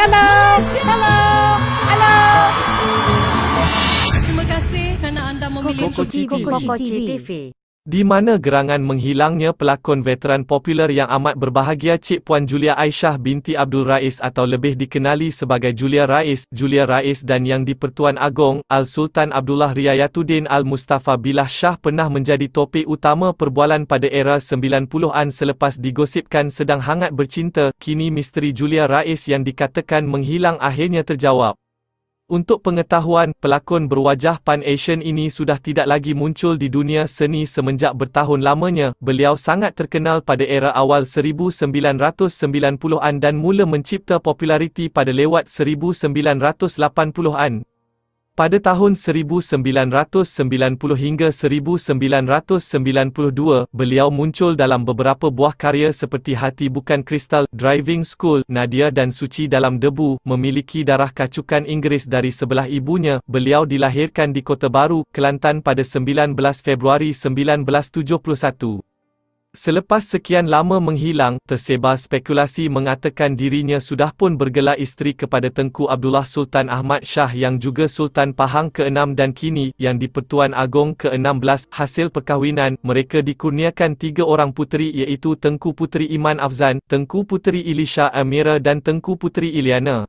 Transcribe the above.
Hello. Hello. Hello. Terima kasih kerana anda memilih Koko TV. Koko TV. Di mana gerangan menghilangnya pelakon veteran popular yang amat berbahagia Cik Puan Julia Aisyah binti Abdul Rais atau lebih dikenali sebagai Julia Rais, Julia Rais dan Yang di-Pertuan Agong, Al-Sultan Abdullah Riayatuddin Al-Mustafa Billah Shah pernah menjadi topik utama perbualan pada era 90-an selepas digosipkan sedang hangat bercinta, kini misteri Julia Rais yang dikatakan menghilang akhirnya terjawab. Untuk pengetahuan, pelakon berwajah Pan-Asian ini sudah tidak lagi muncul di dunia seni semenjak bertahun lamanya. Beliau sangat terkenal pada era awal 1990-an dan mula mencipta populariti pada lewat 1980-an. Pada tahun 1990 hingga 1992, beliau muncul dalam beberapa buah karya seperti Hati Bukan Kristal, Driving School, Nadia dan Suci Dalam Debu, memiliki darah kacukan Inggeris dari sebelah ibunya. Beliau dilahirkan di Kota Baru, Kelantan pada 19 Februari 1971. Selepas sekian lama menghilang, tersebar spekulasi mengatakan dirinya sudah pun bergelar isteri kepada Tengku Abdullah Sultan Ahmad Shah yang juga Sultan Pahang ke-6 dan kini, yang di Pertuan Agong ke-16, hasil perkahwinan, mereka dikurniakan tiga orang puteri iaitu Tengku Puteri Iman Afzan, Tengku Puteri Ilisha Amira dan Tengku Puteri Iliana.